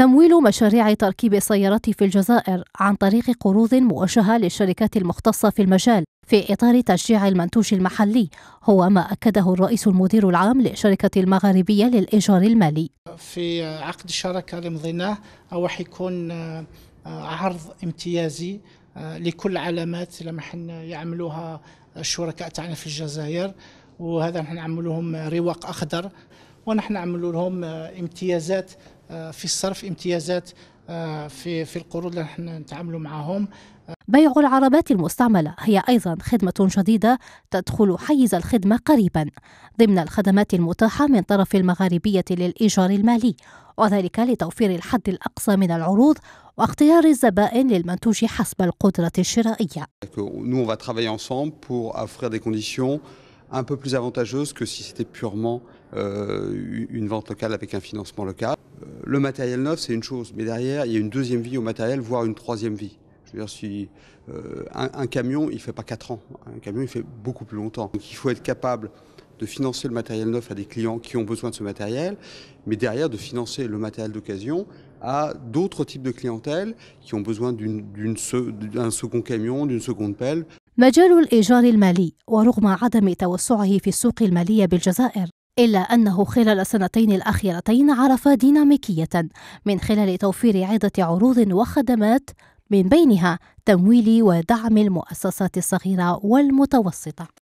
تمويل مشاريع تركيب السيارات في الجزائر عن طريق قروض موجهة للشركات المختصة في المجال في إطار تشجيع المنتوج المحلي هو ما أكده الرئيس المدير العام للشركة المغاربية للإيجار المالي في عقد الشراكة اللي مضيناه راح حيكون آه، عرض امتيازي آه، لكل علامات لما حنا يعملوها الشركاء تاعنا في الجزائر وهذا نحن نعملوهم رواق أخضر ونحن نعملوا لهم آه، امتيازات آه، في الصرف امتيازات آه، في في القروض اللي نحن نتعاملوا معهم بيع العربات المستعملة هي أيضا خدمة جديدة تدخل حيز الخدمة قريبا ضمن الخدمات المتاحة من طرف المغاربية للإيجار المالي وذلك لتوفير الحد الأقصى من العروض واختيار الزبائن للمنتوج حسب القدرة الشرائية. un peu plus avantageuse que si c'était purement euh, une vente locale avec un financement local. Euh, le matériel neuf, c'est une chose, mais derrière, il y a une deuxième vie au matériel, voire une troisième vie. Je veux dire, si, euh, un, camion, il ne fait pas 4 ans. Un camion, il fait beaucoup plus longtemps. Donc il faut être capable de financer le matériel neuf à des clients qui ont besoin de ce matériel, mais derrière de financer le matériel d'occasion à d'autres types de clientèle qui ont besoin d'un second camion, d'une seconde pelle مجال الإيجار المالي ورغم عدم توسعه في السوق المالية بالجزائر إلا أنه خلال السنتين الأخيرتين عرف ديناميكية من خلال توفير عدة عروض وخدمات من بينها تمويل ودعم المؤسسات الصغيرة والمتوسطة